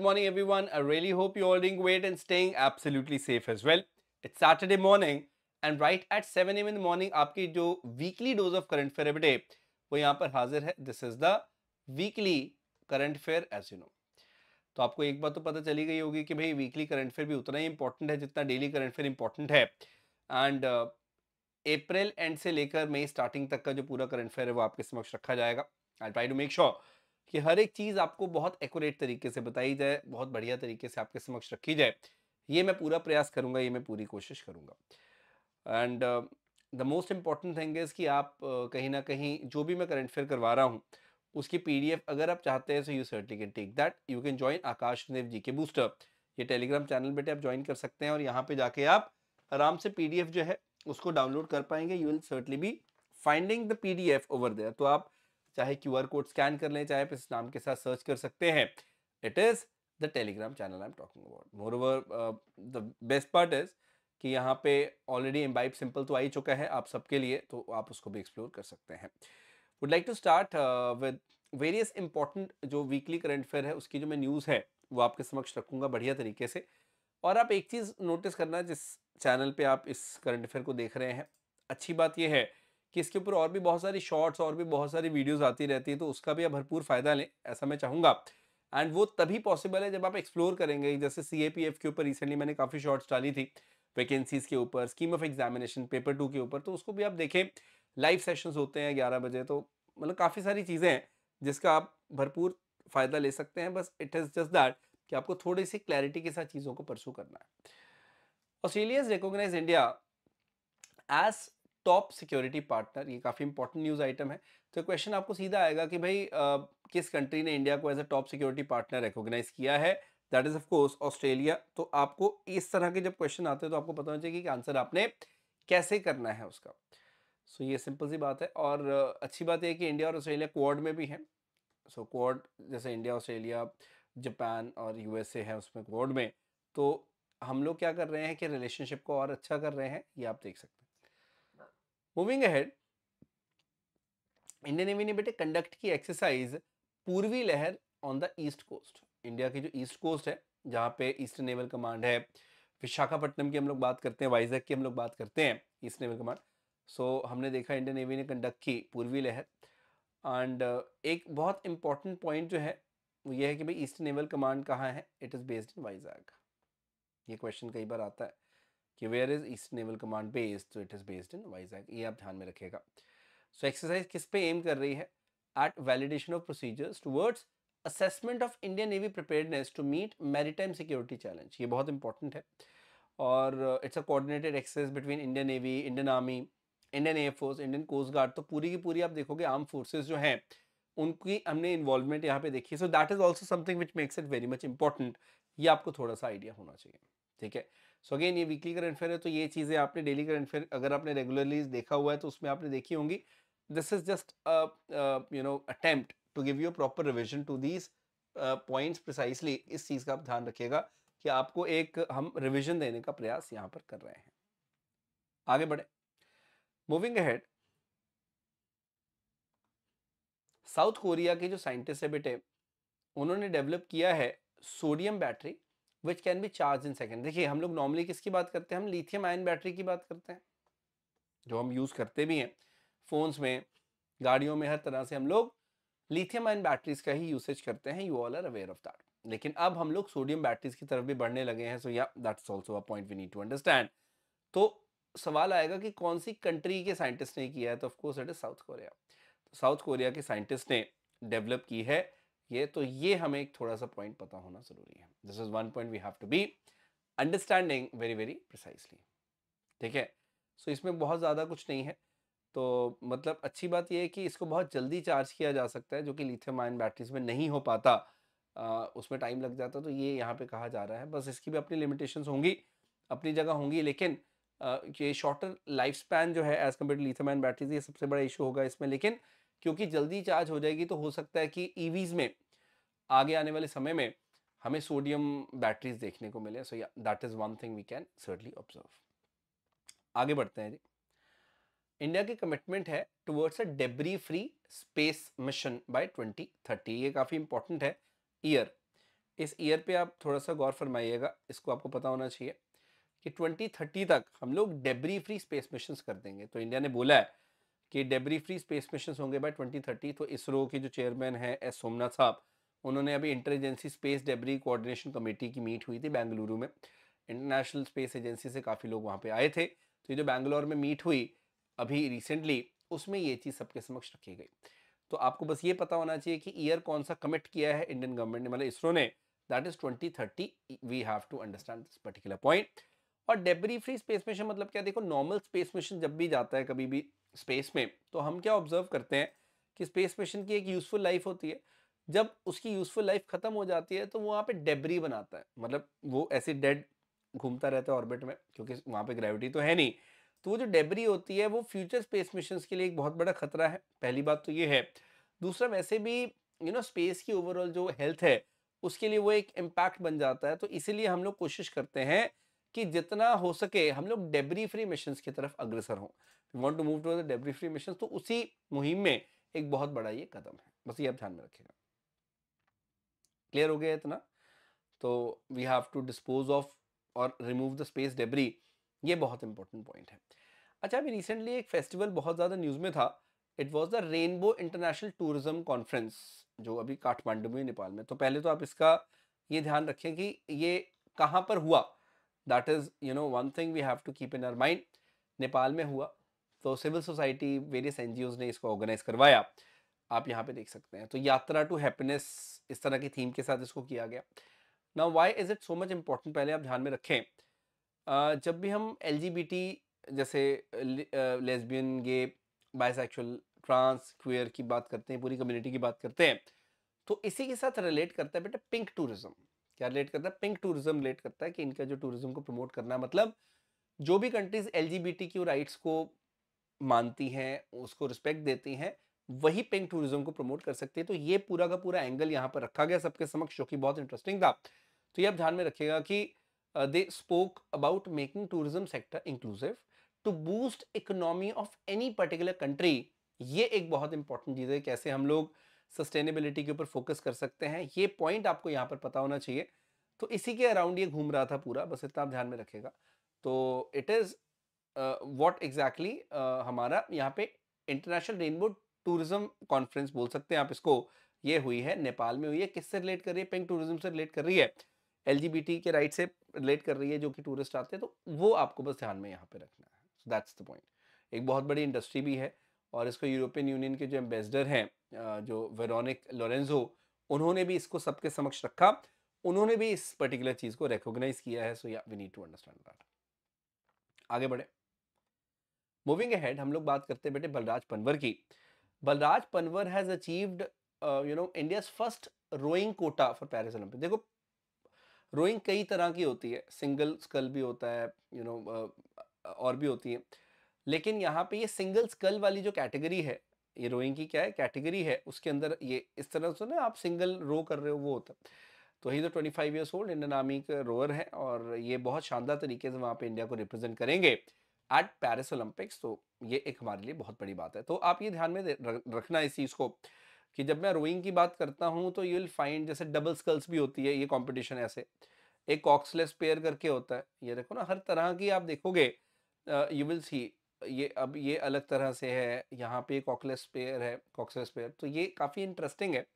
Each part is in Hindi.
Good morning, everyone. I really hope you're all doing great and staying absolutely safe as well. It's Saturday morning and right at 7 a.m. in the morning आपकी जो weekly dose of current fair every day वो यहाँ पर हाजिर है this is the weekly current affair as you know तो आपको एक बात तो पता चली गई होगी कि भाई वीकली करंट फेयर भी उतना ही इंपॉर्टेंट है जितना डेली करंट फेयर इंपॉर्टेंट है एंड अप्रैल एंड से लेकर मई स्टार्टिंग तक का जो पूरा करंट फेयर है वो आपके समक्ष रखा जाएगा I try to make sure कि हर एक चीज़ आपको बहुत एक्यूरेट तरीके से बताई जाए बहुत बढ़िया तरीके से आपके समक्ष रखी जाए ये मैं पूरा प्रयास करूँगा ये मैं पूरी कोशिश करूंगा and the most important thing is कि आप uh, कहीं ना कहीं जो भी मैं करंट अफेयर करवा रहा हूँ उसकी पी अगर आप चाहते हैं so you certainly can take that you can join Aakash Dev ji के बूस्टर ये टेलीग्राम चैनल बेटे आप ज्वाइन कर सकते हैं और यहाँ पे जाके आप आराम से पी जो है उसको डाउनलोड कर पाएंगे you will certainly be finding the F over there तो आप चाहे क्यू आर कोड स्कैन कर लें चाहे इस नाम के साथ सर्च कर सकते हैं it is the Telegram channel I am talking about moreover the best part is कि यहाँ पे ऑलरेडी बाइप सिंपल तो आ ही चुका है आप सबके लिए तो आप उसको भी एक्सप्लोर कर सकते हैं would like to start with various important जो वीकली करंट अफेयर है उसकी जो मैं न्यूज़ है वो आपके समक्ष रखूँगा बढ़िया तरीके से और आप एक चीज़ नोटिस करना जिस चैनल पे आप इस करंट अफेयर को देख रहे हैं अच्छी बात यह है कि इसके ऊपर और भी बहुत सारी शॉर्ट्स और भी बहुत सारी वीडियोज़ आती रहती है तो उसका भी आप भरपूर फ़ायदा लें ऐसा मैं चाहूँगा एंड वो तभी पॉसिबल है जब आप एक्सप्लोर करेंगे जैसे सी के ऊपर रिसेंटली मैंने काफ़ी शॉर्ट्स डाली थी वैकेंसीज के ऊपर scheme of examination paper two के ऊपर तो उसको भी आप देखें लाइव सेशंस होते हैं ग्यारह बजे तो मतलब काफ़ी सारी चीज़ें हैं जिसका आप भरपूर फ़ायदा ले सकते हैं बस इट इज़ जस्ट दैट कि आपको थोड़ी सी क्लैरिटी के साथ चीज़ों को परसू करना है Australia's recognise India as top security partner ये काफ़ी इंपॉर्टेंट न्यूज़ आइटम है तो क्वेश्चन आपको सीधा आएगा कि भाई आ, किस कंट्री ने इंडिया को as a top security partner recognise किया है दैट इज ऑफकोर्स ऑस्ट्रेलिया तो आपको इस तरह के जब क्वेश्चन आते हैं तो आपको पता होना चाहिए कि आंसर आपने कैसे करना है उसका सो so, ये सिंपल सी बात है और अच्छी बात यह कि इंडिया और ऑस्ट्रेलिया क्वाड में भी हैं सो so, क्वाड जैसे इंडिया ऑस्ट्रेलिया जापान और यूएसए है उसमें क्वाड में तो हम लोग क्या कर रहे हैं कि रिलेशनशिप को और अच्छा कर रहे हैं ये आप देख सकते हैं मूविंग अहेड इंडियन नेवी ने बेटे कंडक्ट की exercise Purvi Lahar on the east coast India की जो ईस्ट कोस्ट है जहाँ पे ईस्ट नेवल कमांड है विशाखापट्टनम की हम लोग बात करते हैं वाइजैक की हम लोग बात करते हैं ईस्ट नेवल कमांड सो हमने देखा इंडियन नेवी ने कंडक्ट की पूर्वी लहर एंड uh, एक बहुत इंपॉर्टेंट पॉइंट जो है वो ये है कि भाई ईस्ट नेवल कमांड कहाँ है it is based in Vizag ये क्वेश्चन कई बार आता है कि where is east naval command based तो it is based in Vizag ये आप ध्यान में रखिएगा सो एक्सरसाइज किस पे एम कर रही है at validation of procedures towards assessment of Indian navy preparedness to meet maritime security challenge ये बहुत इंपॉर्टेंट है और it's a coordinated exercise between Indian navy Indian army Indian air force Indian coast guard तो पूरी की पूरी आप देखोगे आर्म फोर्सेज जो हैं उनकी हमने इन्वॉल्वमेंट यहाँ पे देखी so that is also something which makes it very much important ये आपको थोड़ा सा आइडिया होना चाहिए ठीक है सो अगेन ये वीकली करंट अफेयर है तो ये चीज़ें आपने डेली करंट अफेयर अगर आपने रेगुलरली देखा हुआ है तो उसमें आपने देखी होंगी this is just you know attempt to give you proper revision to these points precisely इस चीज़ का आप ध्यान रखिएगा कि आपको एक हम रिविजन देने का प्रयास यहाँ पर कर रहे हैं आगे बढ़े मूविंग हेड साउथ कोरिया के जो साइंटिस्ट है बेटे उन्होंने डेवलप किया है sodium battery which can be charge in second देखिए हम लोग नॉर्मली किसकी बात करते हैं हम लिथियम आयन बैटरी की बात करते हैं जो हम यूज़ करते भी हैं फ़ोन्स में गाड़ियों में हर तरह से हम लोग लिथियम आयन बैटरीज का ही यूसेज करते हैं you all are aware of that लेकिन अब हम लोग सोडियम बैटरीज की तरफ भी बढ़ने लगे हैं so yeah that's also a point we need to understand तो सवाल आएगा कि कौन सी कंट्री के साइंटिस्ट ने किया है तो of course it is South Korea South Korea के साइंटिस्ट ने डेवलप की है ये तो ये हमें एक थोड़ा सा पॉइंट पता होना जरूरी है this is one point we have to be understanding very very precisely ठीक है सो इसमें बहुत ज़्यादा कुछ नहीं है तो मतलब अच्छी बात यह है कि इसको बहुत जल्दी चार्ज किया जा सकता है जो कि लिथियम आयन बैटरीज में नहीं हो पाता आ, उसमें टाइम लग जाता तो ये यहाँ पे कहा जा रहा है बस इसकी भी अपनी लिमिटेशंस होंगी अपनी जगह होंगी लेकिन आ, ये शॉर्टर लाइफ स्पैन जो है as compare to lithium ion batteries ये सबसे बड़ा इशू होगा इसमें लेकिन क्योंकि जल्दी चार्ज हो जाएगी तो हो सकता है कि ईवीज e में आगे आने वाले समय में हमें सोडियम बैटरीज देखने को मिले so yeah that is one thing we can certainly observe आगे बढ़ते हैं जी इंडिया की कमिटमेंट है towards a debris free space mission by 2030 ये काफ़ी इंपॉर्टेंट है ईयर इस ईयर पे आप थोड़ा सा गौर फरमाइएगा इसको आपको पता होना चाहिए कि 2030 तक हम लोग डेबरी फ्री स्पेस मिशन कर देंगे तो इंडिया ने बोला है कि डेबरी फ्री स्पेस मिशन होंगे बाय 2030 तो इसरो के जो चेयरमैन हैं एस सोमनाथ साहब उन्होंने अभी inter agency space debris coordination committee की मीट हुई थी बेंगलुरु में इंटरनेशनल स्पेस एजेंसी से काफ़ी लोग वहाँ पर आए थे तो ये जो बेंगलोर में मीट हुई अभी रिसेंटली उसमें ये चीज़ सबके समक्ष रखी गई तो आपको बस ये पता होना चाहिए कि ईयर कौन सा कमिट किया है इंडियन गवर्नमेंट ने मतलब इसरो ने that is twenty thirty we have to understand this particular point और डेबरी फ्री स्पेस मिशन मतलब क्या देखो नॉर्मल स्पेस मिशन जब भी जाता है कभी भी स्पेस में तो हम क्या ऑब्जर्व करते हैं कि स्पेस मिशन की एक यूज़फुल लाइफ होती है जब उसकी यूज़फुल लाइफ ख़त्म हो जाती है तो वो वहाँ पे डेबरी बनाता है मतलब वो ऐसे डेड घूमता रहता है ऑर्बिट में क्योंकि वहाँ पे ग्रेविटी तो है नहीं तो वो जो डेबरी होती है वो फ्यूचर स्पेस मिशन के लिए एक बहुत बड़ा खतरा है पहली बात तो ये है दूसरा वैसे भी यू नो स्पेस की ओवरऑल जो हेल्थ है उसके लिए वो एक इम्पैक्ट बन जाता है तो इसीलिए हम लोग कोशिश करते हैं कि जितना हो सके हम लोग डेबरी फ्री मिशन की तरफ अग्रसर हों we to move to the debris free mission तो उसी मुहिम में एक बहुत बड़ा ये कदम है बस ये आप ध्यान में रखिएगा क्लियर हो गया इतना तो we have to dispose of और रिमूव द स्पेस डेबरी ये बहुत इंपॉर्टेंट पॉइंट है अच्छा अभी रिसेंटली एक फेस्टिवल बहुत ज़्यादा न्यूज़ में था it was the rainbow international tourism conference जो अभी काठमांडू में नेपाल में तो पहले तो आप इसका ये ध्यान रखें कि ये कहाँ पर हुआ that is you know one thing we have to keep in our mind Nepal में हुआ तो सिविल सोसाइटी वेरियस एन ने इसको ऑर्गेनाइज करवाया आप यहाँ पे देख सकते हैं तो यात्रा टू हैप्पीनेस इस तरह की थीम के साथ इसको किया गया ना why is it so much important पहले आप ध्यान में रखें जब भी हम एल जैसे lesbian gay bisexual trans queer की बात करते हैं पूरी कम्युनिटी की बात करते हैं तो इसी के साथ रिलेट करता है बेटा पिंक टूरिज्म क्या रिलेट करता है पिंक टूरिज्म रिलेट करता है कि इनका जो टूरिज्म को प्रमोट करना है मतलब जो भी कंट्रीज एल राइट्स को मानती हैं उसको रिस्पेक्ट देती हैं वही पिंक टूरिज्म को प्रमोट कर सकती है तो ये पूरा का पूरा एंगल यहाँ पर रखा गया सबके समक्ष जो कि बहुत इंटरेस्टिंग था तो ये आप ध्यान में रखिएगा कि they spoke about making tourism sector inclusive to boost economy of any particular country ये एक बहुत इंपॉर्टेंट चीज़ है कैसे हम लोग सस्टेनेबिलिटी के ऊपर फोकस कर सकते हैं ये पॉइंट आपको यहाँ पर पता होना चाहिए तो इसी के अराउंड ये घूम रहा था पूरा बस इतना आप ध्यान में रखेगा तो इट इज़ वॉट एग्जैक्टली हमारा यहाँ पे इंटरनेशनल रेनबो टूरिज्म कॉन्फ्रेंस बोल सकते हैं आप इसको ये हुई है नेपाल में हुई है किससे रिलेट कर रही है पिंक टूरिज्म से रिलेट कर रही है एल के राइट से रिलेट कर रही है जो कि टूरिस्ट आते हैं तो वो आपको बस ध्यान में यहाँ पे रखना है सो दैट्स द पॉइंट एक बहुत बड़ी इंडस्ट्री भी है और इसको यूरोपियन यूनियन के जो एम्बेसडर हैं जो वेरोनिक लोरेंजो उन्होंने भी इसको सबके समक्ष रखा उन्होंने भी इस पर्टिकुलर चीज़ को रिकोगनाइज किया है so yeah we need to understand that आगे बढ़े मूविंग अहेड हम लोग बात करते हैं बेटे बलराज पनवर की Balraj Panwar has achieved you know India first rowing quota for Paris Olympic देखो रोइंग कई तरह की होती है सिंगल स्कल भी होता है you you know know, uh, uh, और भी होती है लेकिन यहाँ पे ये सिंगल स्कल वाली जो कैटेगरी है ये रोइंग की क्या है कैटेगरी है उसके अंदर ये इस तरह से ना आप सिंगल रो कर रहे हो वो होता है तो ही तो twenty five years old Indian army के रोअर है और ये बहुत शानदार तरीके से वहाँ पे इंडिया को रिप्रेजेंट करेंगे एट पेरिस ओलंपिक्स तो ये एक हमारे लिए बहुत बड़ी बात है तो आप ये ध्यान में रखना इस चीज़ को कि जब मैं रोइंग की बात करता हूँ तो यू विल फाइंड जैसे डबल स्कल्स भी होती है ये कॉम्पिटिशन ऐसे एक कॉक्सलेस पेयर करके होता है ये देखो ना हर तरह की आप देखोगे यू विल सी ये अब ये अलग तरह से है यहाँ पे कॉकलेस पेयर है कॉक्सलेस पेयर तो ये काफ़ी इंटरेस्टिंग है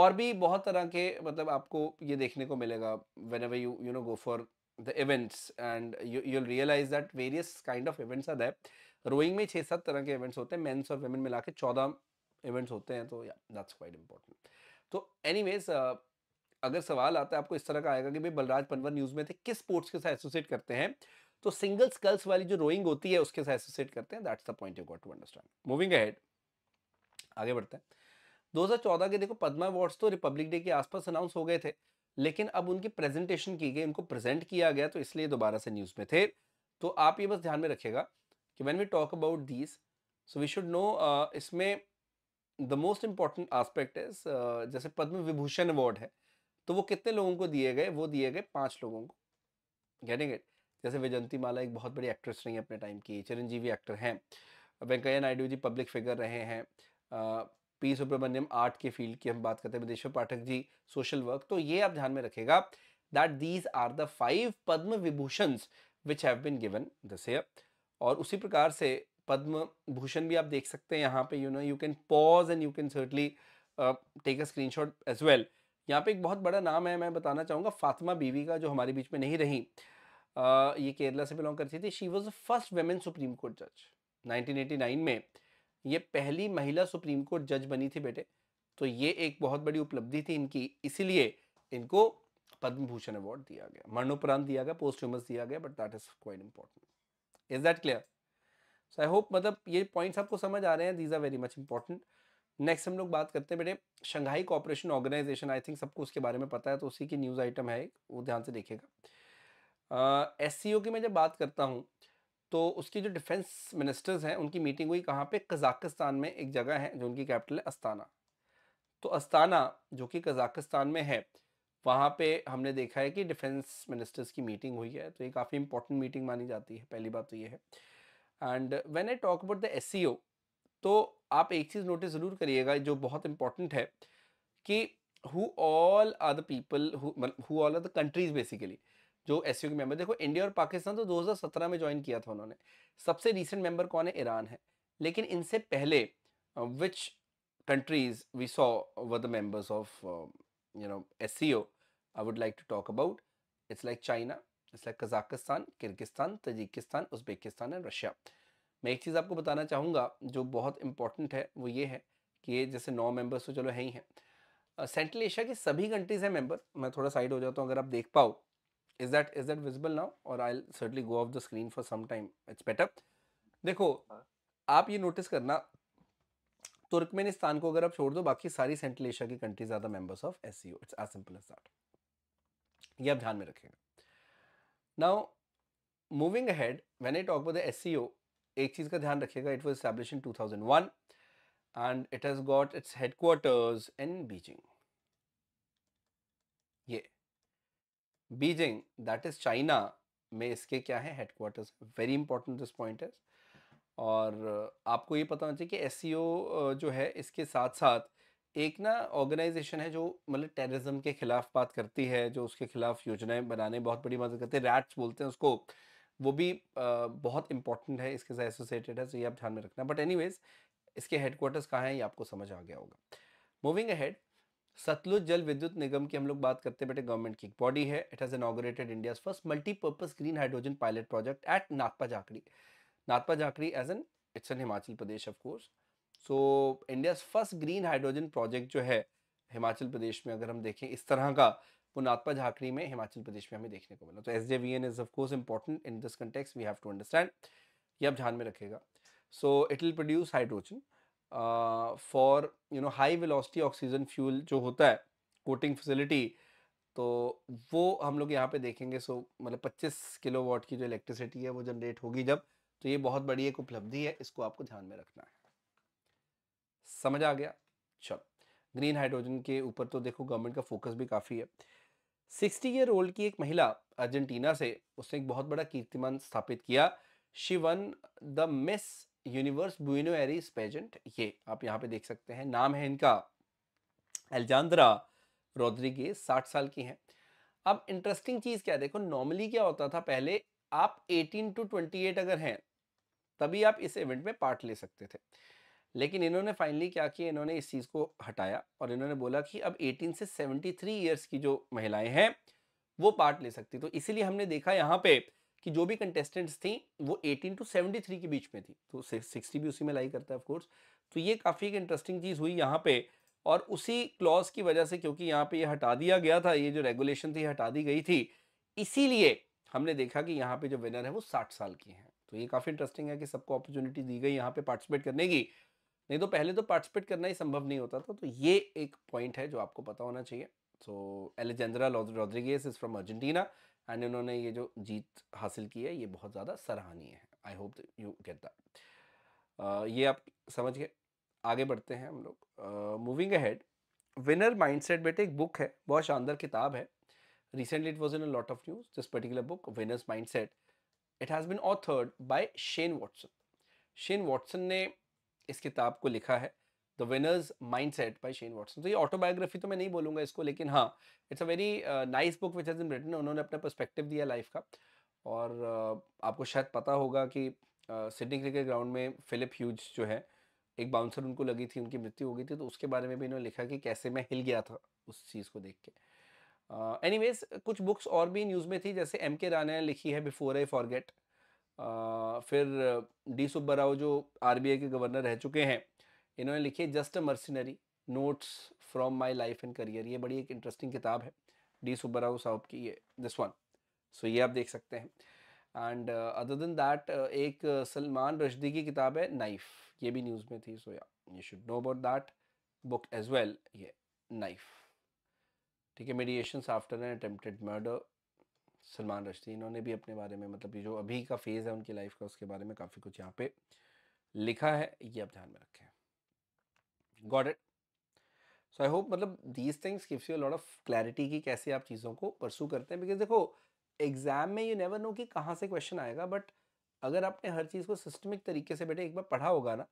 और भी बहुत तरह के मतलब आपको ये देखने को मिलेगा whenever you you know go for the events and you, you'll realize that various kind of events are there. rowing में छः सात तरह के events होते हैं men's और women मिला के चौदह events होते हैं तो yeah that's quite important तो anyways uh, अगर सवाल आता है आपको इस तरह का आएगा कि भाई बलराज पनवर न्यूज़ में थे किस स्पोर्ट्स के साथ एसोसिएट करते हैं तो सिंगल स्कल्स वाली जो रोइंग होती है उसके साथ एसोसिएट करते हैं that's the point you got to understand moving ahead आगे बढ़ते हैं 2014 के देखो पद्मा अवार्ड्स तो रिपब्लिक डे के आसपास अनाउंस हो गए थे लेकिन अब उनकी प्रेजेंटेशन की गई उनको प्रेजेंट किया गया तो इसलिए दोबारा से न्यूज़ में थे तो आप ये बस ध्यान में रखिएगा कि when we talk about these so we should know इसमें the most important aspect is जैसे पद्म विभूषण अवार्ड है तो वो कितने लोगों को दिए गए वो दिए गए पाँच लोगों को कहने इट जैसे वैजंती माला एक बहुत बड़ी एक्ट्रेस रही है अपने टाइम की चिरंजीवी एक्टर हैं वेंकैया नायडू जी पब्लिक फिगर रहे हैं पी सुब्रमण्यम आर्ट के फील्ड की हम बात करते हैं विदेश्वर पाठक जी सोशल वर्क तो ये आप ध्यान में रखेगा that these are the five Padma Vibhushan which have been given this year और उसी प्रकार से पद्म भूषण भी आप देख सकते हैं यहाँ पे you know you can pause and you can certainly take a screen shot as well यहाँ पे एक बहुत बड़ा नाम है मैं बताना चाहूँगा फातिमा बीवी का जो हमारे बीच में नहीं रही uh, ये केरला से बिलोंग करती थी she was the first women supreme court जज नाइन में ये पहली महिला सुप्रीम कोर्ट जज बनी थी बेटे तो ये एक बहुत बड़ी उपलब्धि थी इनकी इसीलिए इनको पद्म भूषण अवार्ड दिया गया मरणोपरांत दिया गया पोस्ट दिया गया but that is quite important is that clear so I hope मतलब ये पॉइंट्स आपको समझ आ रहे हैं these are very much important next हम लोग बात करते हैं बेटे Shanghai cooperation organisation I think सबको उसके बारे में पता है तो उसी की न्यूज़ आइटम है वो ध्यान से देखेगा एस uh, की मैं जब बात करता हूँ तो उसकी जो डिफेंस मिनिस्टर्स हैं उनकी मीटिंग हुई कहाँ पे कजाकिस्तान में एक जगह है जो उनकी कैपिटल है अस्ताना तो अस्ताना जो कि कजाकिस्तान में है वहाँ पे हमने देखा है कि डिफेंस मिनिस्टर्स की मीटिंग हुई है तो ये काफ़ी इंपॉर्टेंट मीटिंग मानी जाती है पहली बात तो ये है and when I talk about the S तो आप एक चीज़ नोटिस ज़रूर करिएगा जो बहुत इंपॉर्टेंट है कि who all are the people who all are the countries basically जो एस के मेंबर देखो इंडिया और पाकिस्तान तो 2017 में ज्वाइन किया था उन्होंने सबसे रिसेंट मेंबर कौन है ईरान है लेकिन इनसे पहले which countries we saw were members of you know S C O I would like to talk about it's like China it's like Kazakhstan Kyrgyzstan Tajikistan Uzbekistan and Russia मैं एक चीज़ आपको बताना चाहूँगा जो बहुत इंपॉर्टेंट है वो ये है कि ये जैसे नौ मेंबर्स तो चलो है ही हैं सेंट्रल एशिया की सभी कंट्रीज़ हैं मेंबर मैं थोड़ा साइड हो जाता हूँ अगर आप देख पाओ is that is that visible now or I'll certainly go off the screen for some time it's better देखो हाँ। आप ये नोटिस करना तुर्कमेनिस्तान को अगर आप छोड़ दो बाकी सारी सेंट्रल एशिया की countries are the members of S C it's as simple as that ये आप ध्यान में रखिएगा now moving ahead when I talk about the S एक चीज़ का ध्यान रखिएगा it was establish in 2001 and it has got its headquarters in Beijing. Yeah. Beijing that is China में इसके क्या है headquarters very important this point is और आपको ये पता होना चाहिए कि एस e जो है इसके साथ साथ एक ना ऑर्गेनाइजेशन है जो मतलब टेररिज्म के खिलाफ बात करती है जो उसके खिलाफ योजनाएं बनाने बहुत बड़ी मदद करते हैं रैट्स बोलते हैं उसको वो भी बहुत इंपॉर्टेंट है इसके साथ एसोसिएटेड है तो ये आप ध्यान में रखना बट एनीवेज इसके हेडक्वार्टर्स कहाँ हैं ये आपको समझ आ गया होगा मूविंग अहेड सतलुज जल विद्युत निगम की हम लोग बात करते हैं बेटे गवर्नमेंट की बॉडी है it has inaugurated India first multipurpose green hydrogen pilot project at Nagpa Jhakri Nagpa Jhakri as an it's an Himachal Pradesh of course so India first green hydrogen project जो है हिमाचल प्रदेश में अगर हम देखें इस तरह का वो नागपा झाकड़ी में हिमाचल प्रदेश में हमें देखने को मिला तो S J V N is of course important in this context we have to understand ये आप ध्यान में रखेगा so it will produce hydrogen for you know high velocity oxygen fuel जो होता है कोटिंग फैसिलिटी तो वो हम लोग यहाँ पे देखेंगे सो मतलब 25 किलो वॉट की जो इलेक्ट्रिसिटी है वो जनरेट होगी जब तो ये बहुत बड़ी एक उपलब्धि है इसको आपको ध्यान में रखना है समझ आ गया चलो ग्रीन हाइड्रोजन के ऊपर तो देखो गवर्नमेंट का फोकस भी काफ़ी है सिक्सटी ईयर ओल्ड की एक महिला अर्जेंटीना से उसने एक बहुत बड़ा कीर्तिमान स्थापित किया she won the Miss Universe Buenos Aires pageant ये आप यहाँ पे देख सकते हैं नाम है इनका एल्जांद्रा रोद्रिगे साठ साल की हैं अब इंटरेस्टिंग चीज़ क्या है देखो नॉर्मली क्या होता था पहले आप 18 टू 28 अगर हैं तभी आप इस इवेंट में पार्ट ले सकते थे लेकिन इन्होंने फाइनली क्या किया इन्होंने इस चीज़ को हटाया और इन्होंने बोला कि अब 18 से 73 इयर्स की जो महिलाएं हैं वो पार्ट ले सकती तो इसीलिए हमने देखा यहाँ पे कि जो भी कंटेस्टेंट्स थी वो 18 टू 73 के बीच में थी तो 60 भी उसी में लाई करता है ऑफकोर्स तो ये काफ़ी एक इंटरेस्टिंग चीज़ हुई यहाँ पे और उसी क्लॉज की वजह से क्योंकि यहाँ पे ये हटा दिया गया था ये जो रेगुलेशन थी हटा दी गई थी इसीलिए हमने देखा कि यहाँ पे जो विनर है वो साठ साल की हैं तो ये काफ़ी इंटरेस्टिंग है कि सबको अपॉर्चुनिटी दी गई यहाँ पे पार्टिसिपेट करने की नहीं तो पहले तो पार्टिसिपेट करना ही संभव नहीं होता था तो ये एक पॉइंट है जो आपको पता होना चाहिए so Alejandra Rodriguez is from Argentina and इन्होंने ये जो जीत हासिल की है ये बहुत ज़्यादा सराहनीय है I hope you get that ये आप समझ गए आगे बढ़ते हैं हम लोग moving ahead winner mind set बेटे एक बुक है बहुत शानदार किताब है recently it was in a lot of news this particular book winners mind set it has been authored by Shane Watson Shane Watson ने इस किताब को लिखा है the winners mind set by Shane Watson तो ये ऑटोबायोग्राफी तो मैं नहीं बोलूंगा इसको लेकिन हाँ it's a very nice book which has in written उन्होंने अपना परस्पेक्टिव दिया लाइफ का और uh, आपको शायद पता होगा कि सिडनी क्रिकेट ग्राउंड में फिलिप ह्यूज जो है एक बाउंसर उनको लगी थी उनकी मृत्यु हो गई थी तो उसके बारे में भी इन्होंने लिखा कि कैसे मैं हिल गया था उस चीज़ को देख के एनी uh, कुछ बुक्स और भी न्यूज़ में थी जैसे एम के राना ने लिखी है बिफोर आई फॉरगेट फिर डी सुब्बा राव जो आर के गवर्नर रह चुके हैं इन्होंने लिखी just a mercenary notes from my life and career ये बड़ी एक इंटरेस्टिंग किताब है डी सुब्बराव साहब की ये दिस वन सो ये आप देख सकते हैं एंड अदर देन दैट एक uh, सलमान रशदी की किताब है नाइफ ये भी न्यूज़ में थी so yeah you should know about that book as well ये नाइफ ठीक है meditation after an attempted murder Salman Rushdie इन्होंने भी अपने बारे में मतलब जो अभी का फेज़ है उनकी लाइफ का उसके बारे में काफ़ी कुछ यहाँ पे लिखा है ये आप ध्यान में रखें got it so I hope मतलब these things gives you lot of clarity कि कैसे आप चीज़ों को परसू करते हैं बिकॉज देखो एग्जाम में यू नेवर नो कि कहाँ से क्वेश्चन आएगा बट अगर आपने हर चीज़ को सिस्टमिक तरीके से बेटे एक बार पढ़ा होगा ना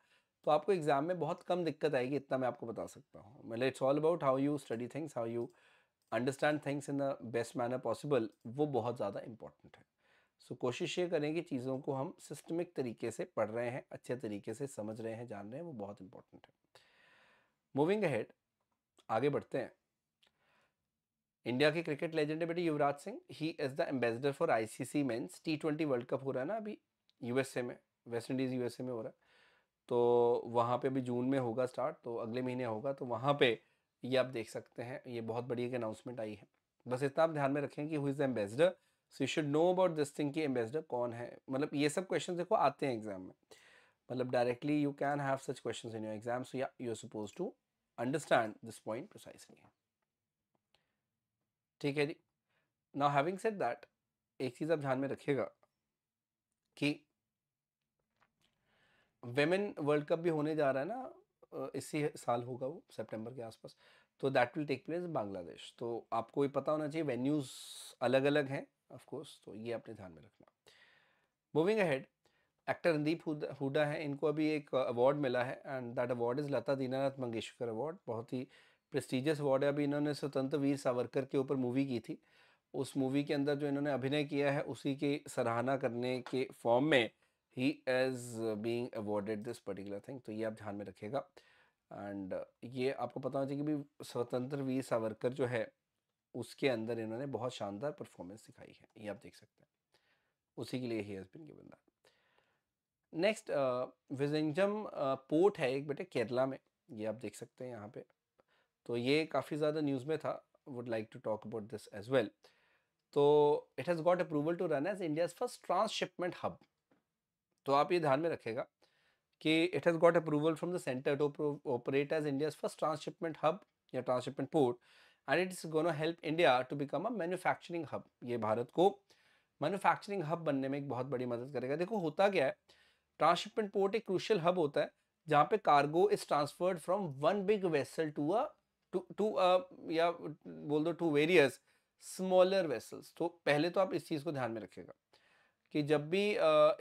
तो आपको एग्ज़ाम में बहुत कम दिक्कत आएगी इतना मैं आपको बता सकता हूँ मतलब it's all about how you study things how you understand things in the best manner possible वो बहुत ज़्यादा इंपॉर्टेंट है सो so, कोशिश ये करें कि चीज़ों को हम सिस्टमिक तरीके से पढ़ रहे हैं अच्छे तरीके से समझ रहे हैं जान रहे हैं वो बहुत इंपॉर्टेंट है मूविंग हेड आगे बढ़ते हैं इंडिया के क्रिकेट लेजेंड है बेटे Yuvraj Singh he is the ambassador for ICC men's T twenty world cup हो रहा है ना अभी यूएसए में वेस्ट इंडीज़ यूएसए में हो रहा है तो वहाँ पे अभी जून में होगा स्टार्ट तो अगले महीने होगा तो वहाँ पे ये आप देख सकते हैं ये बहुत बड़ी एक अनाउंसमेंट आई है बस इतना आप ध्यान में रखें कि who is the ambassador so you should know about this thing की एम्बेसडर कौन है मतलब ये सब क्वेश्चन देखो आते हैं एग्जाम में मतलब directly you can have such questions in your exam so yeah you are suppose to understand this point precisely ठीक है जी नाउ हैविंग सेड दैट एक चीज़ आप ध्यान में रखिएगा कि वेमेन वर्ल्ड कप भी होने जा रहा है ना इसी साल होगा वो सितंबर के आसपास तो that will take place Bangladesh तो आपको ये पता होना चाहिए वेन्यूज़ अलग अलग हैं ऑफ कोर्स तो ये आपने ध्यान में रखना moving ahead actor Randeep Hooda है इनको अभी एक अवार्ड मिला है and that award is Lata Dinanath Mangeshkar award बहुत ही प्रेस्टिजियस अवार्ड है अभी इन्होंने स्वतंत्र वीर सावरकर के ऊपर मूवी की थी उस मूवी के अंदर जो इन्होंने अभिनय किया है उसी की सराहना करने के फॉर्म में ही as being awarded this particular thing तो ये आप ध्यान में रखेगा एंड ये आपको पता होना चाहिए कि भी स्वतंत्र वीर सावरकर जो है उसके अंदर इन्होंने बहुत शानदार परफॉर्मेंस दिखाई है ये आप देख सकते हैं उसी के लिए ही has been given that next Vizhinjam port है एक बेटे केरला में ये आप देख सकते हैं यहाँ पे तो ये काफ़ी ज़्यादा न्यूज़ में था would like to talk about this as well तो it has got approval to run as India's first transshipment hub तो आप ये ध्यान में रखेगा कि it has got approval from the centre to operate as India's first transshipment hub या transshipment port and it it's gonna help India to become a manufacturing hub ये भारत को मैनुफैक्चरिंग हब बनने में एक बहुत बड़ी मदद करेगा देखो होता क्या है ट्रांसशिपमेंट पोर्ट एक क्रूशियल हब होता है जहाँ पे cargo is transferred from one big vessel to a to या बोल दो टू वेरियस स्मॉलर वेसल्स तो पहले तो आप इस चीज़ को ध्यान में रखिएगा कि जब भी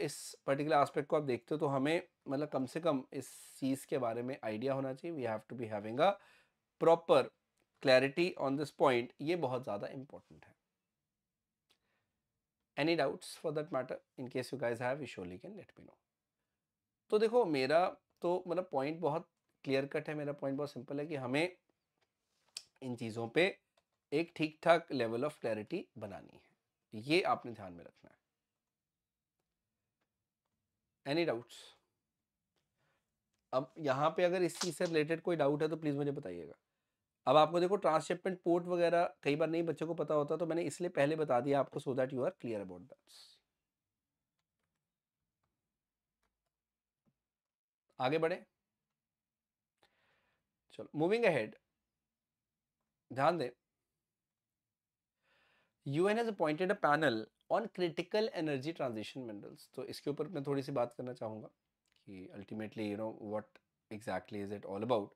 इस पर्टिकुलर आस्पेक्ट को आप देखते हो तो हमें मतलब कम से कम इस चीज़ के बारे में आइडिया होना चाहिए we have to be having a proper clarity on this point ये बहुत ज़्यादा इम्पोर्टेंट है any doubts for that matter in case you guys have you surely can let me know तो देखो मेरा तो मतलब पॉइंट बहुत क्लियर कट है मेरा पॉइंट बहुत सिंपल है कि हमें इन चीज़ों पे एक ठीक ठाक लेवल ऑफ क्लैरिटी बनानी है ये आपने ध्यान में रखना है एनी डाउट्स अब यहाँ पे अगर इस चीज़ से रिलेटेड कोई डाउट है तो प्लीज़ मुझे बताइएगा अब आपको देखो ट्रांसशिपमेंट पोर्ट वगैरह कई बार नहीं बच्चों को पता होता तो मैंने इसलिए पहले बता दिया आपको so that you are clear about that's आगे बढ़े चलो मूविंग अहेड ध्यान दें UN has appointed a panel on critical energy transition minerals तो इसके ऊपर मैं थोड़ी सी बात करना चाहूंगा कि ultimately you know what exactly is it all about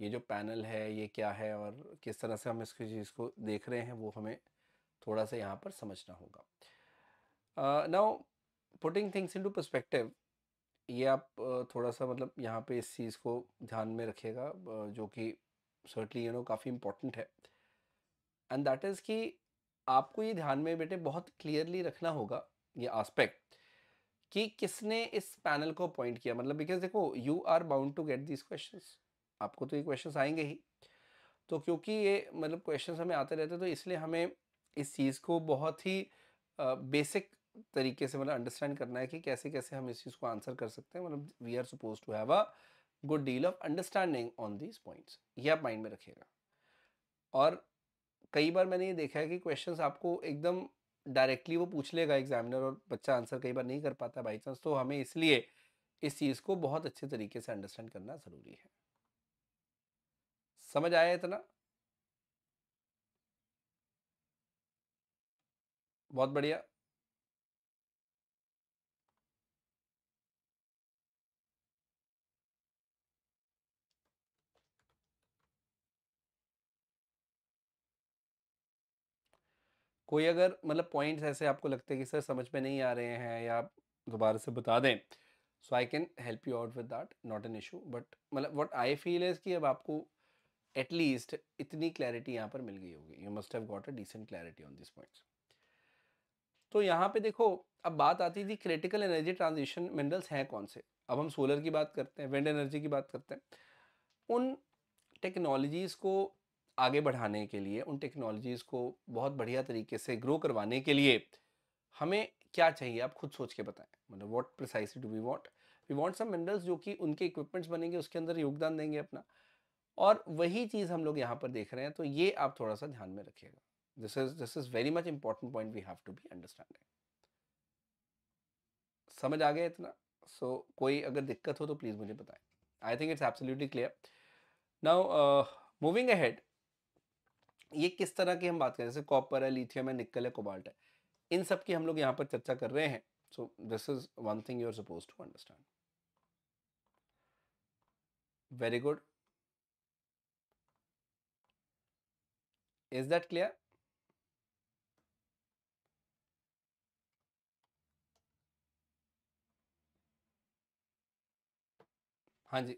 ये जो पैनल है ये क्या है और किस तरह से हम इसकी चीज़ को देख रहे हैं वो हमें थोड़ा सा यहाँ पर समझना होगा now putting things into perspective ये आप थोड़ा सा मतलब यहाँ पे इस चीज़ को ध्यान में रखिएगा जो कि सर्टली यू नो काफ़ी इम्पोर्टेंट है एंड दैट इज़ कि आपको ये ध्यान में बेटे बहुत क्लियरली रखना होगा ये आस्पेक्ट कि किसने इस पैनल को अपॉइंट किया मतलब बिकॉज देखो you are bound to get these question आपको तो ये क्वेश्चन आएंगे ही तो क्योंकि ये मतलब क्वेश्चन हमें आते रहते तो इसलिए हमें इस चीज़ को बहुत ही बेसिक तरीके से मतलब अंडरस्टैंड करना है कि कैसे कैसे हम इस चीज़ को आंसर कर सकते हैं मतलब we are suppose to have a good deal of understanding on these points ये आप माइंड में रखिएगा और कई बार मैंने ये देखा है कि क्वेश्चन आपको एकदम डायरेक्टली वो पूछ लेगा एग्जामिनर और बच्चा आंसर कई बार नहीं कर पाता बाई चांस तो हमें इसलिए इस चीज़ को बहुत अच्छे तरीके से अंडरस्टैंड करना ज़रूरी है समझ आया इतना बहुत बढ़िया कोई अगर मतलब पॉइंट्स ऐसे आपको लगते हैं कि सर समझ में नहीं आ रहे हैं या आप दोबारा से बता दें so I can help you out with that not an issue but मतलब वट आई फील इज़ कि अब आपको एटलीस्ट इतनी क्लैरिटी यहाँ पर मिल गई होगी you must have got a decent clarity on this points तो यहाँ पे देखो अब बात आती थी क्रिटिकल एनर्जी ट्रांजिशन मिनरल्स हैं कौन से अब हम सोलर की बात करते हैं विंड एनर्जी की बात करते हैं उन टेक्नोलॉजीज़ को आगे बढ़ाने के लिए उन टेक्नोलॉजीज़ को बहुत बढ़िया तरीके से ग्रो करवाने के लिए हमें क्या चाहिए आप खुद सोच के बताएं मतलब what precisely do we want we want some minerals जो कि उनके इक्विपमेंट्स बनेंगे उसके अंदर योगदान देंगे अपना और वही चीज़ हम लोग यहाँ पर देख रहे हैं तो ये आप थोड़ा सा ध्यान में रखिएगा this is this is very much important point we have to be understanding समझ आ गया इतना सो so, कोई अगर दिक्कत हो तो प्लीज़ मुझे बताएं I think it's absolutely clear now moving ahead ये किस तरह की हम बात करें जैसे कॉपर है लिथियम है निकल है कोबाल्ट है इन सब की हम लोग यहाँ पर चर्चा कर रहे हैं so this is one thing you are suppose to understand very good is that clear हाँ जी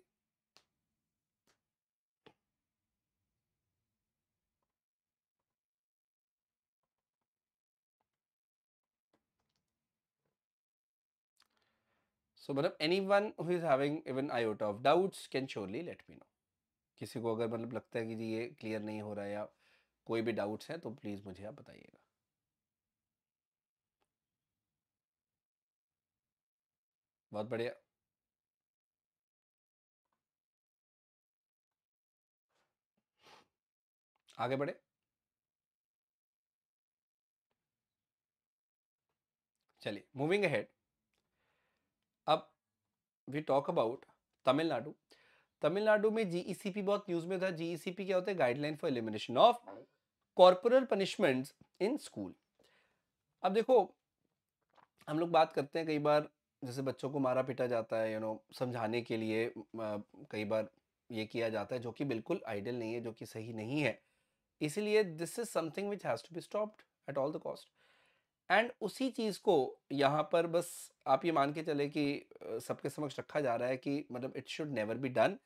सो मतलब anyone is having even out of doubts can surely let me know किसी को अगर मतलब लगता है कि जी ये क्लियर नहीं हो रहा है या कोई भी डाउट्स है तो प्लीज़ मुझे आप बताइएगा बहुत बढ़िया आगे बढ़े चलिए moving ahead we talk about Tamil Nadu, Tamil Nadu में GECP बहुत न्यूज में था GECP क्या होता है guideline for elimination of corporal punishments in school अब देखो हम लोग बात करते हैं कई बार जैसे बच्चों को मारा पीटा जाता है यू नो समझाने के लिए कई बार ये किया जाता है जो कि बिल्कुल आइडियल नहीं है जो कि सही नहीं है इसीलिए this is something which has to be stopped at all the cost and उसी चीज़ को यहाँ पर बस आप ये मान के चले कि सबके समक्ष रखा जा रहा है कि मतलब it should never be done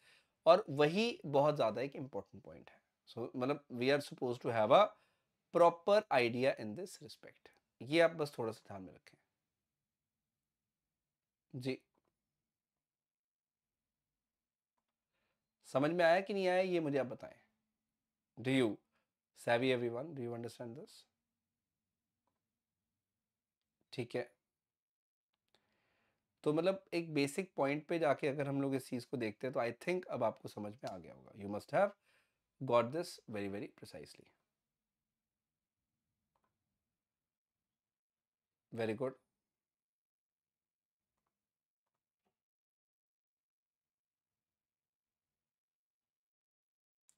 और वही बहुत ज़्यादा एक इम्पॉर्टेंट पॉइंट है सो मतलब we are suppose to have a proper idea in this respect ये आप बस थोड़ा सा ध्यान में रखें जी समझ में आया कि नहीं आया ये मुझे आप बताएं do you savvy everyone do you understand this ठीक है तो मतलब एक बेसिक पॉइंट पे जाके अगर हम लोग इस चीज़ को देखते हैं तो आई थिंक अब आपको समझ में आ गया होगा you must have got this very very precisely very good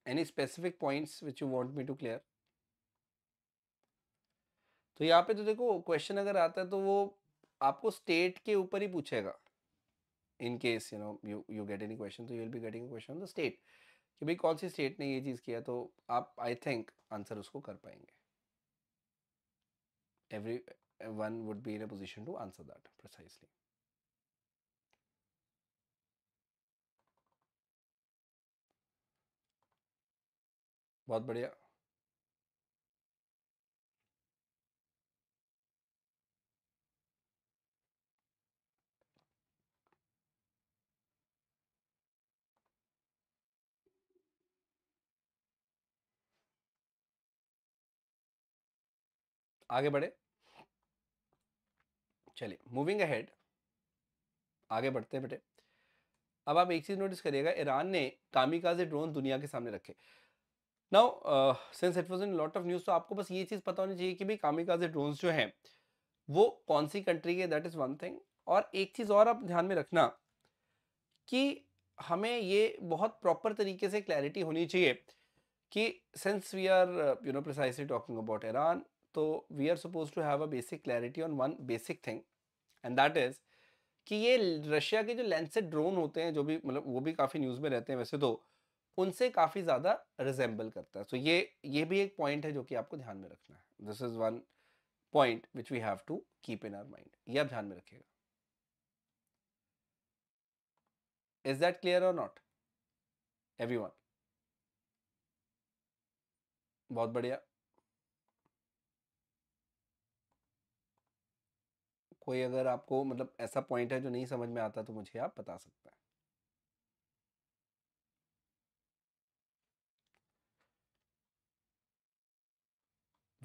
any specific points which you want me to clear तो यहाँ पे तो देखो क्वेश्चन अगर आता है तो वो आपको स्टेट के ऊपर ही पूछेगा in case you know you you get any question तो you will be getting question on the state कि भाई कौन सी स्टेट ने ये चीज़ किया तो आप आई थिंक आंसर उसको कर पाएंगे everyone would be in a position to answer that precisely बहुत बढ़िया आगे बढ़े चलिए मूविंग अहेड आगे बढ़ते हैं बेटे अब आप एक चीज़ नोटिस करिएगा ईरान ने कामिकाजे ड्रोन दुनिया के सामने रखे now since it was in lot of news तो आपको बस ये चीज़ पता होनी चाहिए कि भाई कामिकाजे ड्रोन जो हैं वो कौन सी कंट्री के दैट इज़ वन थिंग और एक चीज़ और आप ध्यान में रखना कि हमें ये बहुत प्रॉपर तरीके से क्लैरिटी होनी चाहिए कि since we are you know precisely talking about Iran तो we are suppose to have a basic clarity on one basic thing and that is कि ये रशिया के जो लैंडसेट ड्रोन होते हैं जो भी मतलब वो भी काफ़ी न्यूज़ में रहते हैं वैसे तो उनसे काफ़ी ज़्यादा रिजेंबल करता है सो so ये ये भी एक पॉइंट है जो कि आपको ध्यान में रखना है this is one point which we have to keep in our mind ये आप ध्यान में रखिएगा इज दैट क्लियर और नॉट एवरी बहुत बढ़िया कोई अगर आपको मतलब ऐसा पॉइंट है जो नहीं समझ में आता तो मुझे आप बता सकते हैं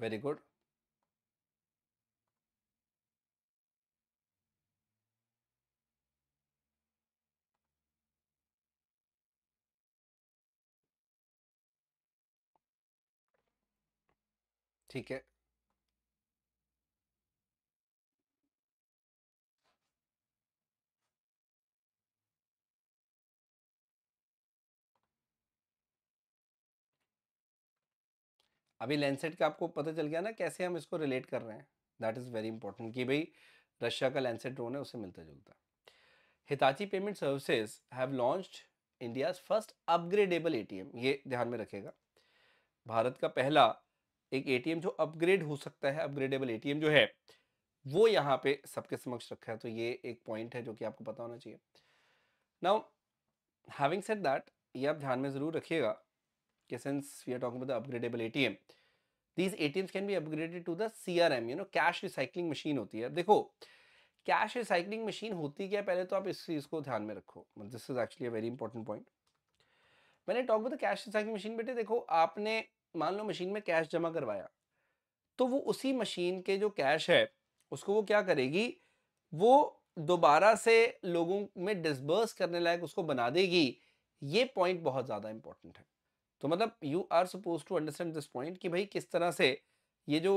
वेरी गुड ठीक है अभी लैंडसेट का आपको पता चल गया ना कैसे हम इसको रिलेट कर रहे हैं दैट इज़ वेरी इंपॉर्टेंट कि भाई रशिया का लैंडसेट ड्रोन है उससे मिलता जुलता Hitachi payment services have launched India's first upgradeable ATM ये ध्यान में रखेगा भारत का पहला एक एटीएम जो अपग्रेड हो सकता है अपग्रेडेबल एटीएम जो है वो यहाँ पे सबके समक्ष रखा है तो ये एक पॉइंट है जो कि आपको पता होना चाहिए नाउ हैविंग सेट दैट ये आप ध्यान में ज़रूर रखिएगा since we are talking about the upgradeable ATM these ATMs can be upgraded to the CRM you know cash recycling machine होती है. देखो, कैश रिसाइकलिंग मशीन होती क्या पहले तो आप इस चीज़ को ध्यान में रखो this is actually a very important point मैंने talk about the cash recycling machine बेटे देखो आपने मान लो मशीन में कैश जमा करवाया तो वो उसी मशीन के जो कैश है उसको वो क्या करेगी वो दोबारा से लोगों में डिसबर्स करने लायक उसको बना देगी ये पॉइंट बहुत ज़्यादा इंपॉर्टेंट है तो मतलब you are suppose to understand this point कि भाई किस तरह से ये जो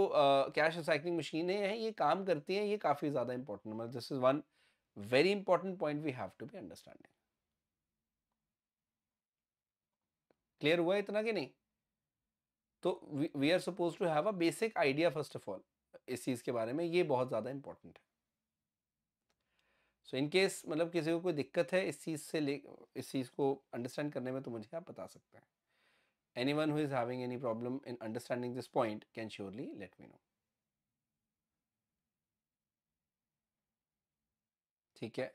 कैश रिसाइकलिंग मशीनें हैं ये काम करती हैं ये काफ़ी ज़्यादा इंपॉर्टेंट मतलब this is one very important point we have to be understanding clear हुआ इतना कि नहीं तो we are suppose to have a basic idea first of all इस चीज़ के बारे में ये बहुत ज़्यादा इंपॉर्टेंट है सो इन केस मतलब किसी को कोई दिक्कत है इस चीज़ से ले इस चीज़ को अंडरस्टैंड करने में तो मुझे आप बता सकते हैं Anyone who is having any problem in understanding this point can surely let me know. ठीक है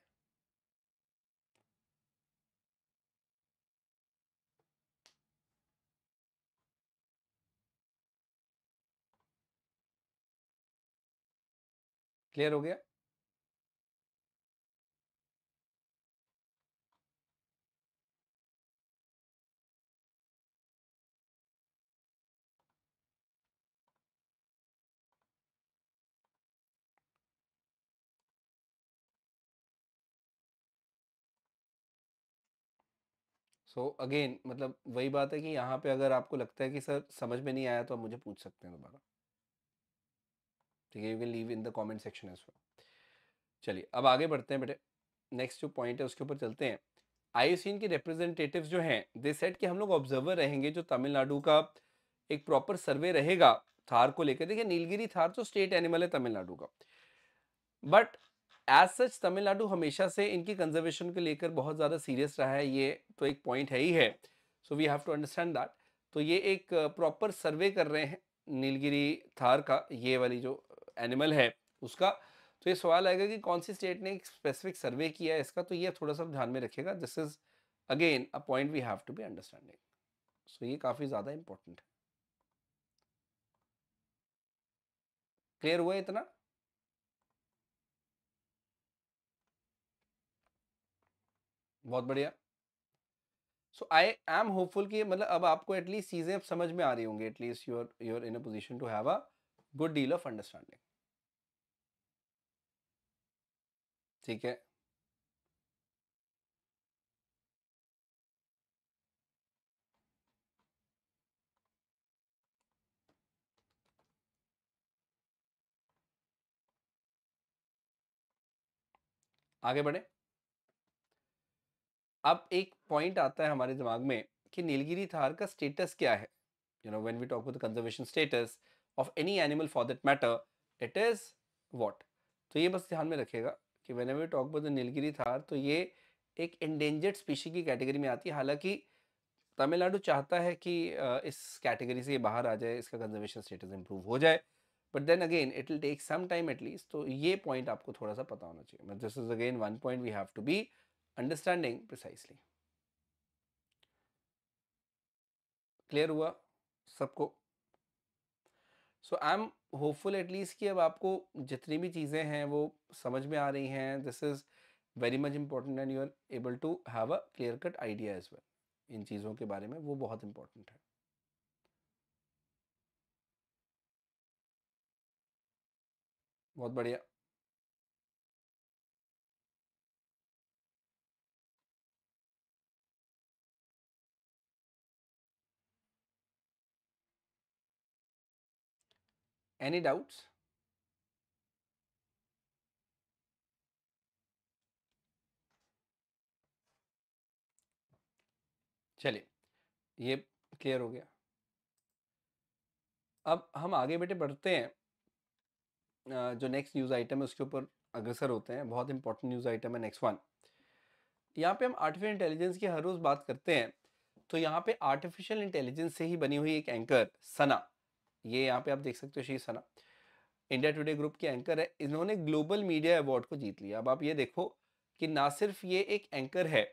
क्लियर हो गया सो so अगेन मतलब वही बात है कि यहाँ पे अगर आपको लगता है कि सर समझ में नहीं आया तो आप मुझे पूछ सकते हैं दोबारा ठीक है you can leave in the comment section as well चलिए अब आगे बढ़ते हैं बेटे नेक्स्ट जो पॉइंट है उसके ऊपर चलते हैं आईओसीन के रिप्रेजेंटेटिव जो हैं दे सेट कि हम लोग ऑब्जर्वर रहेंगे जो तमिलनाडु का एक प्रॉपर सर्वे रहेगा थार को लेकर देखिए नीलगिरी थार तो स्टेट एनिमल है तमिलनाडु का बट एज सच तमिलनाडु हमेशा से इनकी कंजर्वेशन को लेकर बहुत ज़्यादा सीरियस रहा है ये तो एक पॉइंट है ही है so we have to understand that तो ये एक प्रॉपर सर्वे कर रहे हैं नीलगिरी थार का ये वाली जो एनिमल है उसका तो ये सवाल आएगा कि कौन सी स्टेट ने एक स्पेसिफिक सर्वे किया है इसका तो ये थोड़ा सा ध्यान में रखेगा this is again a point we have to be understanding so ये काफ़ी ज़्यादा इम्पोर्टेंट है क्लियर हुआ इतना बहुत बढ़िया सो आई एम होपफुल कि मतलब अब आपको एटलीस्ट चीज़ें समझ में आ रही होंगी at least you're you're in a position to have a good deal of understanding ठीक है आगे बढ़े अब एक पॉइंट आता है हमारे दिमाग में कि नीलगिरी थार का स्टेटस क्या है you know when we talk with conservation status of any animal for that matter it is what तो ये बस ध्यान में रखेगा कि when we talk the Nilgiri tahr तो ये एक इंडेंजर्ड स्पीशी की कैटेगरी में आती है हालांकि तमिलनाडु चाहता है कि इस कैटेगरी से ये बाहर आ जाए इसका कंजर्वेशन स्टेटस इम्प्रूव हो जाए but then again it will take some time at least तो ये पॉइंट आपको थोड़ा सा पता होना चाहिए this is again one point we have to be understanding precisely clear हुआ सबको so I am hopeful at least कि अब आपको जितनी भी चीज़ें हैं वो समझ में आ रही हैं this is very much important and you are able to have a clear cut idea as well इन चीज़ों के बारे में वो बहुत इम्पॉर्टेंट है बहुत बढ़िया Any doubts? चलिए ये क्लियर हो गया अब हम आगे बेटे बढ़ते हैं जो नेक्स्ट न्यूज़ आइटम है उसके ऊपर अग्रसर होते हैं बहुत इंपॉर्टेंट न्यूज़ आइटम है नेक्स्ट वन यहाँ पे हम आर्टिफिशियल इंटेलिजेंस की हर रोज़ बात करते हैं तो यहाँ पे आर्टिफिशियल इंटेलिजेंस से ही बनी हुई एक एंकर सना ये यहाँ पे आप देख सकते हो she Sana India Today group के एंकर है इन्होंने ग्लोबल मीडिया अवार्ड को जीत लिया अब आप ये देखो कि ना सिर्फ ये एक एंकर है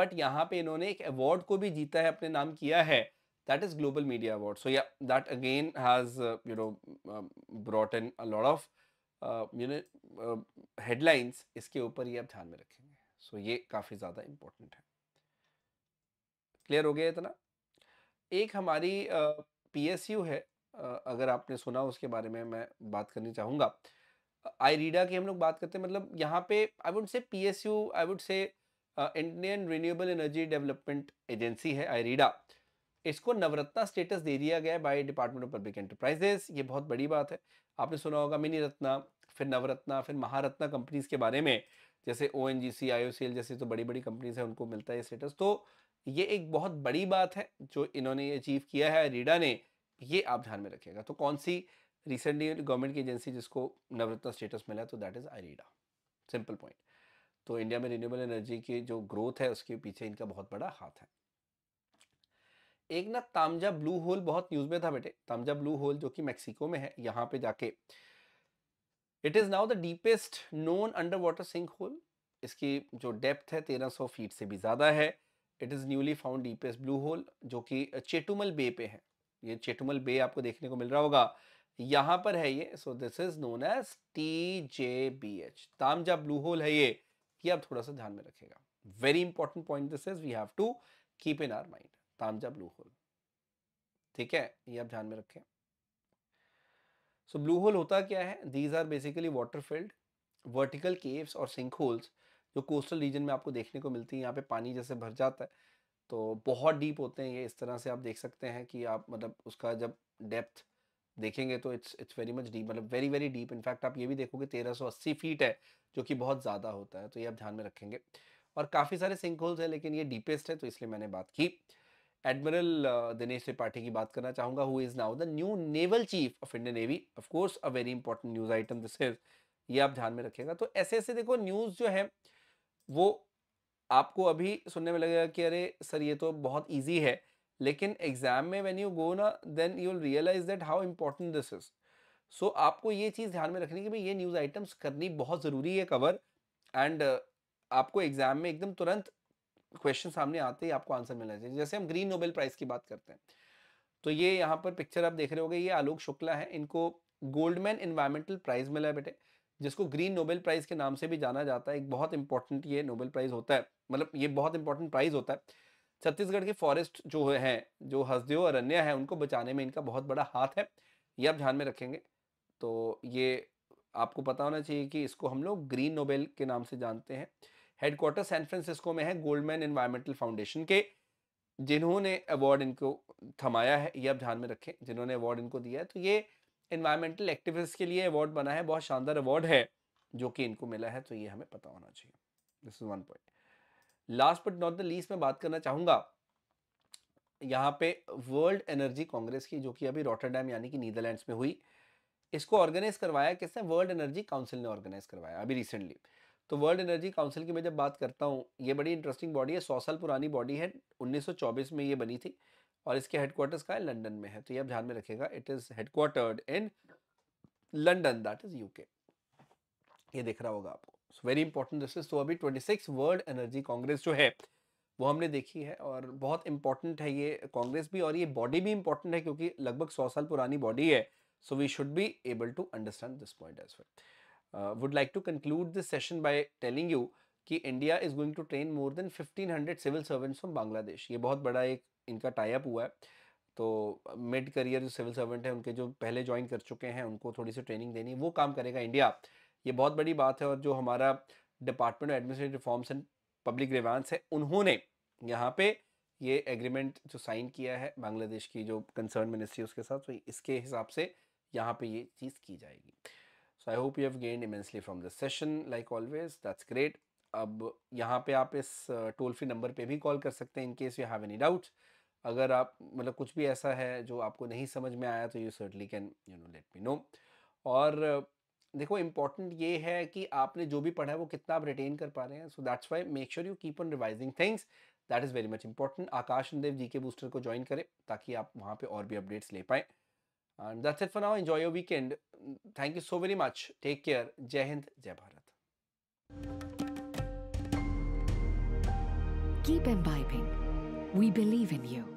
बट यहाँ पे इन्होंने एक अवार्ड को भी जीता है अपने नाम किया है that is global media award so yeah that again has you know brought in lot of you know headlines इसके ऊपर ये आप ध्यान में रखेंगे सो so, ये काफ़ी ज़्यादा इम्पोर्टेंट है क्लियर हो गया इतना एक हमारी पी uh, है अगर आपने सुना उसके बारे में मैं बात करनी चाहूँगा आई रीडा की हम लोग बात करते हैं मतलब यहाँ पे I would say P S U I would say Indian renewable energy development agency है आई रीडा इसको नवरत्ना स्टेटस दे दिया गया by department of public enterprises ये बहुत बड़ी बात है आपने सुना होगा मिनी रत्ना फिर नवरत्ना फिर महारत्ना कंपनीज के बारे में जैसे ओ एन जी सी आई ओ सी एल जैसी तो बड़ी बड़ी कंपनीज हैं उनको मिलता है स्टेटस तो ये एक बहुत बड़ी बात है जो इन्होंने अचीव किया है आई ने ये आप ध्यान में रखिएगा तो कौन सी रिसेंटली गवर्नमेंट की एजेंसी जिसको नवरत्न स्टेटस मिला तो that is IREDA simple point तो इंडिया में रिन्यूएबल एनर्जी की जो ग्रोथ है उसके पीछे इनका बहुत बड़ा हाथ है एक ना तामजा ब्लू होल बहुत न्यूज में था बेटे तामजा ब्लू होल जो कि मैक्सिको में है यहाँ पे जाके it is now the deepest known underwater sinkhole इसकी जो डेप्थ है 1300 फीट से भी ज़्यादा है it is newly found deepest blue hole जो कि चेटुमल बे पे है ये चेटुमल बे आपको देखने को मिल रहा होगा यहां पर है ये so this is known as T J B H Taam Ja blue hole है ये कि आप थोड़ा सा ध्यान में रखेगा very important point this is we have to keep in our mind Taam Ja blue hole ठीक है ये आप ध्यान में रखें सो ब्लू होल होता क्या है these are basically water filled vertical caves और सिंक होल्स जो कोस्टल रीजन में आपको देखने को मिलती है यहाँ पे पानी जैसे भर जाता है तो बहुत डीप होते हैं ये इस तरह से आप देख सकते हैं कि आप मतलब उसका जब डेप्थ देखेंगे तो it's it's very much deep मतलब वेरी वेरी डीप इनफैक्ट आप ये भी देखोगे 1380 फीट है जो कि बहुत ज़्यादा होता है तो ये आप ध्यान में रखेंगे और काफ़ी सारे सिंक होल्स हैं लेकिन ये डीपेस्ट है तो इसलिए मैंने बात की एडमिरल दिनेश त्रिपाठी की बात करना चाहूँगा who is now the new naval chief of Indian navy of course a very important news item this is ये आप ध्यान में रखेगा तो ऐसे ऐसे देखो न्यूज़ जो है वो आपको अभी सुनने में लगेगा कि अरे सर ये तो बहुत ईजी है लेकिन एग्जाम में वेन यू गो ना then you realise that how important this is so आपको ये चीज़ ध्यान में रखनी कि भाई ये न्यूज़ आइटम्स करनी बहुत ज़रूरी है कवर एंड आपको एग्जाम में एकदम तुरंत क्वेश्चन सामने आते ही आपको आंसर मिलना चाहिए जैसे हम ग्रीन नोबेल प्राइज़ की बात करते हैं तो ये यहाँ पर पिक्चर आप देख रहे हो ये आलोक शुक्ला है इनको गोल्डमैन इन्वायरमेंटल प्राइज़ मिला है बेटे जिसको ग्रीन नोबेल प्राइज़ के नाम से भी जाना जाता है एक बहुत इंपॉर्टेंट ये नोबेल प्राइज़ होता है मतलब ये बहुत इंपॉर्टेंट प्राइज़ होता है छत्तीसगढ़ के फॉरेस्ट जो हैं जो हसदेव अरण्य है उनको बचाने में इनका बहुत बड़ा हाथ है ये आप ध्यान में रखेंगे तो ये आपको पता होना चाहिए कि इसको हम लोग ग्रीन नोबेल के नाम से जानते हैं हेडक्वार्टर सैन फ्रांसिस्को में है गोल्डमैन इन्वायरमेंटल फाउंडेशन के जिन्होंने अवार्ड इनको थमाया है ये आप ध्यान में रखें जिन्होंने अवार्ड इनको दिया है तो ये इन्वायरमेंटल एक्टिविस्ट के लिए अवार्ड बना है बहुत शानदार अवार्ड है जो कि इनको मिला है तो ये हमें पता होना चाहिए this is one point last but not the least मैं बात करना चाहूँगा यहाँ पे वर्ल्ड एनर्जी कांग्रेस की जो कि अभी रोटरडैम यानी कि नीदरलैंड्स में हुई इसको ऑर्गेनाइज करवाया किसने वर्ल्ड एनर्जी काउंसिल ने ऑर्गेनाइज करवाया अभी रिसेंटली तो वर्ल्ड एनर्जी काउंसिल की मैं जब बात करता हूँ ये बड़ी इंटरेस्टिंग बॉडी है सौ साल पुरानी बॉडी है उन्नीस में ये बनी थी और इसके हेडक्वार्टर्स का है लंदन में है तो ये आप ध्यान में रखेगा it is headquartered in London that is UK ये देख रहा होगा आपको वेरी इंपॉर्टेंट दिस इज तो अभी 26 वर्ल्ड एनर्जी कांग्रेस जो है वो हमने देखी है और बहुत इंपॉर्टेंट है ये कांग्रेस भी और ये बॉडी भी इंपॉर्टेंट है क्योंकि लगभग सौ साल पुरानी बॉडी है so we should be able to understand this point as well would like to conclude this session by telling you कि India is going to train more than 1500 civil servants from Bangladesh ये बहुत बड़ा एक इनका टाइप हुआ है तो मिड करियर जो सिविल सर्वेंट हैं उनके जो पहले ज्वाइन कर चुके हैं उनको थोड़ी सी ट्रेनिंग देनी वो काम करेगा इंडिया ये बहुत बड़ी बात है और जो हमारा Department of Administrative Reforms and Public Grievances है उन्होंने यहाँ पे ये एग्रीमेंट जो साइन किया है बांग्लादेश की जो कंसर्न मिनिस्ट्री उसके साथ तो इसके हिसाब से यहाँ पे ये चीज़ की जाएगी so I hope you have gain immensely from this session like always that's great अब यहाँ पे आप इस टोल फ्री नंबर पे भी कॉल कर सकते हैं in case you have any doubts अगर आप मतलब कुछ भी ऐसा है जो आपको नहीं समझ में आया तो you certainly can you know let me know और देखो इम्पॉर्टेंट ये है कि आपने जो भी पढ़ा है वो कितना आप रिटेन कर पा रहे हैं so that's why make sure you keep on revising things that is very much important Akash नदेव जी के बूस्टर को ज्वाइन करें ताकि आप वहाँ पर और भी अपडेट्स ले पाएँ and that's it for now enjoy your weekend thank you so very much take care Jai Hind जय Bharat Keep imbibing. We believe in you.